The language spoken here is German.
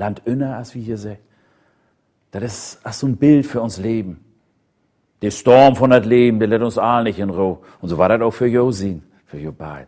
Land inne, als wir hier sind. Das ist auch so ein Bild für uns Leben. Der Sturm von das Leben, der lässt uns alle nicht in Ruhe. Und so war das auch für Josin, für Jobal.